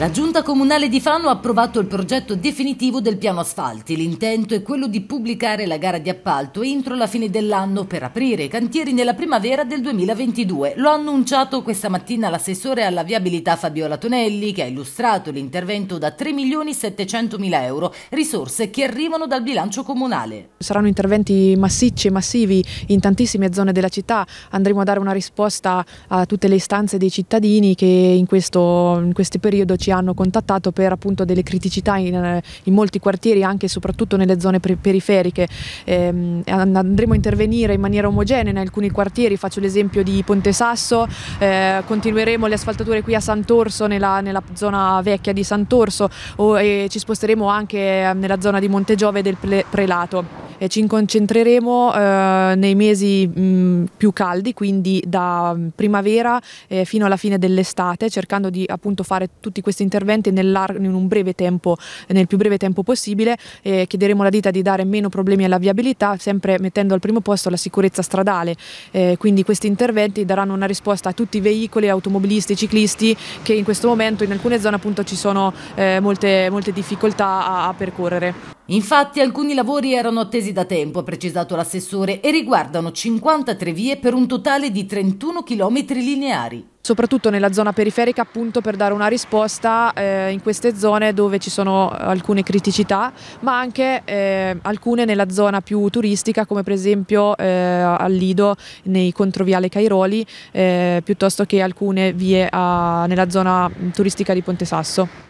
La Giunta Comunale di Fano ha approvato il progetto definitivo del piano asfalti. L'intento è quello di pubblicare la gara di appalto entro la fine dell'anno per aprire i cantieri nella primavera del 2022. Lo ha annunciato questa mattina l'assessore alla viabilità Fabiola Tonelli che ha illustrato l'intervento da 3 milioni 700 mila euro, risorse che arrivano dal bilancio comunale. Saranno interventi massicci e massivi in tantissime zone della città. Andremo a dare una risposta a tutte le istanze dei cittadini che in questo in periodo ci hanno contattato per appunto delle criticità in, in molti quartieri, anche e soprattutto nelle zone periferiche. Eh, andremo a intervenire in maniera omogenea in alcuni quartieri, faccio l'esempio di Ponte Sasso, eh, continueremo le asfaltature qui a Sant'Orso, nella, nella zona vecchia di Sant'Orso, o, e ci sposteremo anche ehm, nella zona di Monte Giove del Prelato eh, ci concentreremo eh, nei mesi mh, mm, più caldi, quindi da mm, primavera eh, fino alla fine dell'estate, cercando di appunto fare tutti questi interventi in tempo, nel più breve tempo possibile. chiederemo alla ditta di dare meno problemi alla viabilità, sempre mettendo al primo posto la sicurezza stradale. quindi questi interventi daranno una risposta a tutti i veicoli, automobilisti, ciclisti che in questo momento in alcune zone appunto ci sono eh, molte, molte difficoltà a, a percorrere. Infatti alcuni lavori erano attesi da tempo, ha precisato l'assessore, e riguardano 53 vie per un totale di 31 km lineari soprattutto nella zona periferica appunto per dare una risposta eh, in queste zone dove ci sono alcune criticità ma anche eh, alcune nella zona più turistica come per esempio eh, al Lido nei controviale Cairoli eh, piuttosto che alcune vie a, nella zona mm, turistica di Ponte Sasso.